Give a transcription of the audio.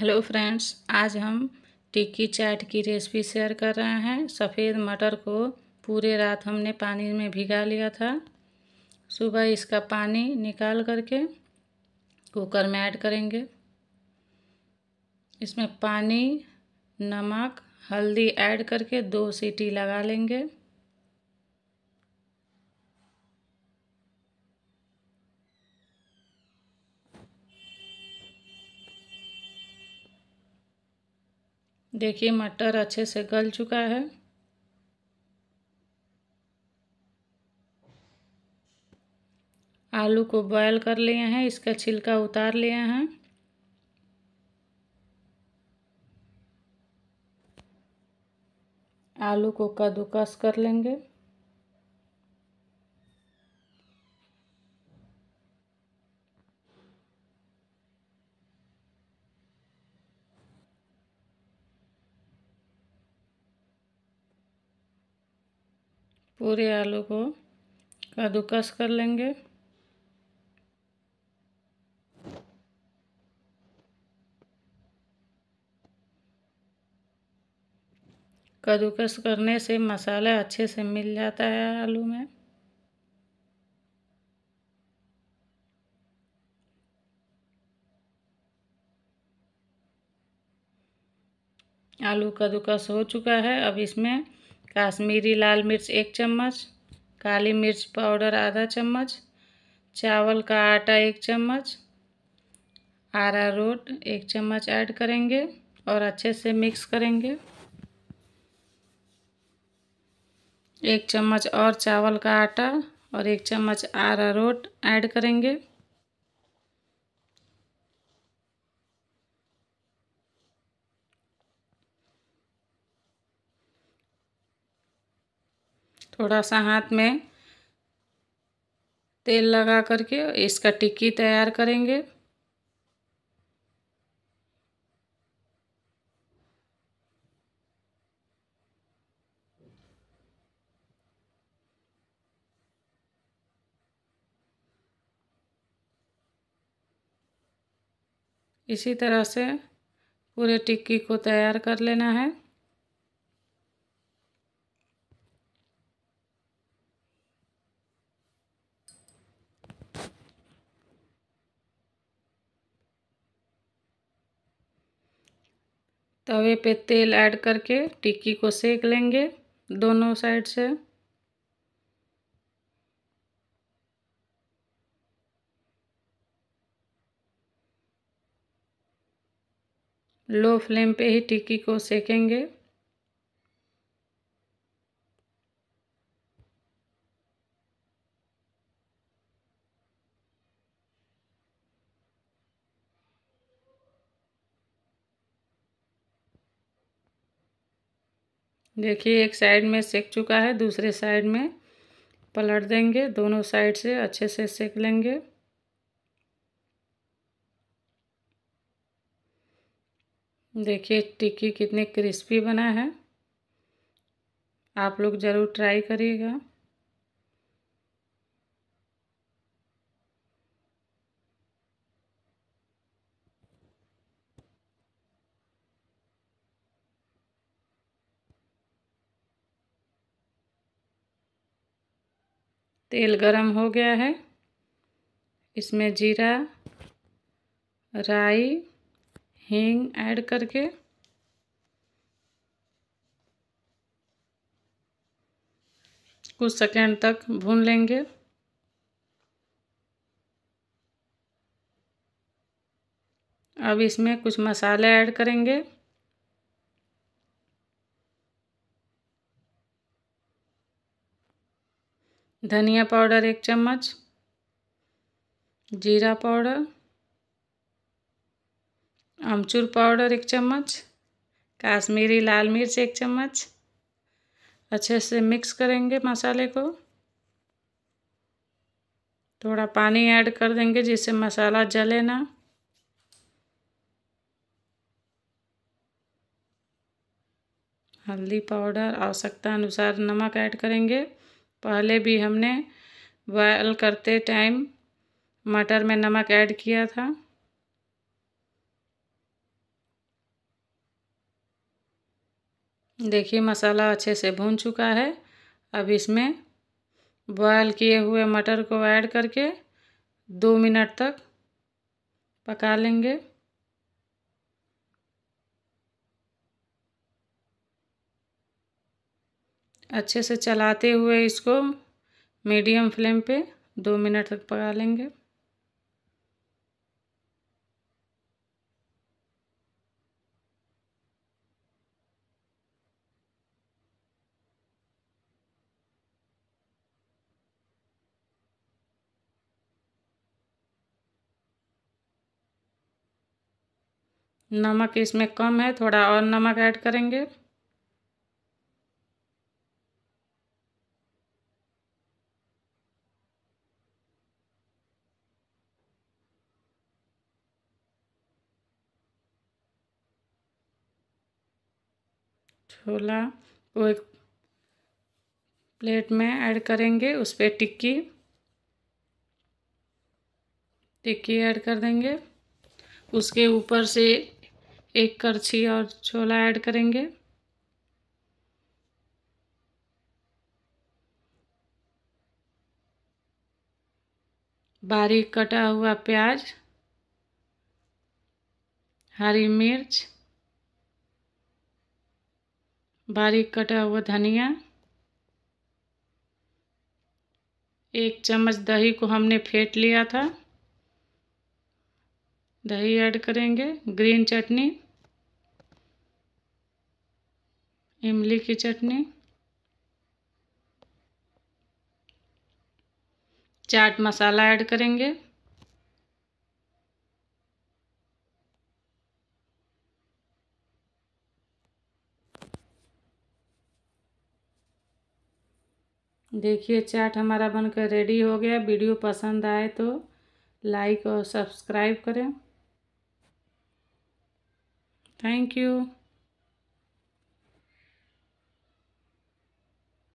hello friends आज हम टिक्की चाट की रेसिपी शेयर कर रहे हैं सफ़ेद मटर को पूरे रात हमने पानी में भिगा लिया था सुबह इसका पानी निकाल करके कुकर में ऐड करेंगे इसमें पानी नमक हल्दी ऐड करके दो सीटी लगा लेंगे देखिए मटर अच्छे से गल चुका है आलू को बॉयल कर लिए हैं इसका छिलका उतार लिए हैं आलू को कद्दूकस कर लेंगे पूरे आलू को कद्दूकस कर लेंगे कद्दूकस करने से मसाला अच्छे से मिल जाता है आलू में आलू कद्दूकस हो चुका है अब इसमें काश्मीरी लाल मिर्च एक चम्मच काली मिर्च पाउडर आधा चम्मच चावल का आटा एक चम्मच आरा रोट एक चम्मच ऐड करेंगे और अच्छे से मिक्स करेंगे एक चम्मच और चावल का आटा और एक चम्मच आरा रोट ऐड करेंगे थोड़ा सा हाथ में तेल लगा करके इसका टिक्की तैयार करेंगे इसी तरह से पूरे टिक्की को तैयार कर लेना है तवे पे तेल ऐड करके टिक्की को सेक लेंगे दोनों साइड से लो फ्लेम पे ही टिक्की को सेकेंगे देखिए एक साइड में सेक चुका है दूसरे साइड में पलट देंगे दोनों साइड से अच्छे से सेक लेंगे देखिए टिक्की कितनी क्रिस्पी बना है आप लोग ज़रूर ट्राई करिएगा तेल गरम हो गया है इसमें जीरा राई हींग ऐड करके कुछ सेकेंड तक भून लेंगे अब इसमें कुछ मसाले ऐड करेंगे धनिया पाउडर एक चम्मच जीरा पाउडर अमचूर पाउडर एक चम्मच काश्मीरी लाल मिर्च एक चम्मच अच्छे से मिक्स करेंगे मसाले को थोड़ा पानी ऐड कर देंगे जिससे मसाला जले ना हल्दी पाउडर आवश्यकता अनुसार नमक ऐड करेंगे पहले भी हमने बॉयल करते टाइम मटर में नमक ऐड किया था देखिए मसाला अच्छे से भून चुका है अब इसमें बॉयल किए हुए मटर को ऐड करके दो मिनट तक पका लेंगे अच्छे से चलाते हुए इसको मीडियम फ्लेम पे दो मिनट तक पका लेंगे नमक इसमें कम है थोड़ा और नमक ऐड करेंगे छोला वो एक प्लेट में ऐड करेंगे उस पर टिक्की टिक्की ऐड कर देंगे उसके ऊपर से एक करछी और छोला ऐड करेंगे बारीक कटा हुआ प्याज हरी मिर्च बारीक कटा हुआ धनिया एक चम्मच दही को हमने फेंट लिया था दही ऐड करेंगे ग्रीन चटनी इमली की चटनी चाट मसाला ऐड करेंगे देखिए चाट हमारा बनकर रेडी हो गया वीडियो पसंद आए तो लाइक और सब्सक्राइब करें थैंक यू